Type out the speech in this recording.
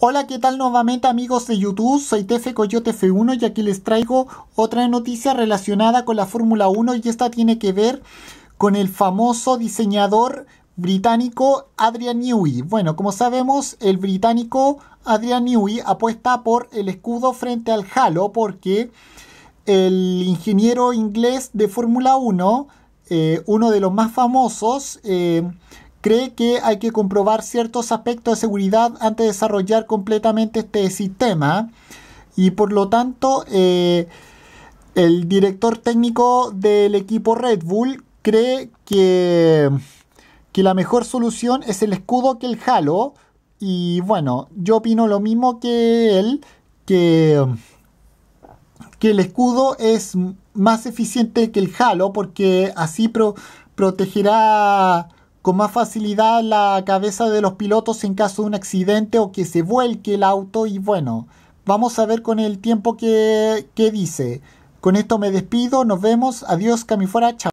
Hola, ¿qué tal nuevamente amigos de YouTube? Soy Tefe Coyote F1 y aquí les traigo otra noticia relacionada con la Fórmula 1 y esta tiene que ver con el famoso diseñador británico Adrian Newey. Bueno, como sabemos, el británico Adrian Newey apuesta por el escudo frente al halo porque el ingeniero inglés de Fórmula 1, eh, uno de los más famosos, eh, cree que hay que comprobar ciertos aspectos de seguridad antes de desarrollar completamente este sistema y por lo tanto eh, el director técnico del equipo Red Bull cree que, la mejor solución es el escudo que el Halo y bueno, yo opino lo mismo que él, que, que el escudo es más eficiente que el Halo porque así protegerá con más facilidad la cabeza de los pilotos en caso de un accidente o que se vuelque el auto y bueno, vamos a ver con el tiempo que, dice. Con esto me despido, nos vemos, adiós Camifuera, chao.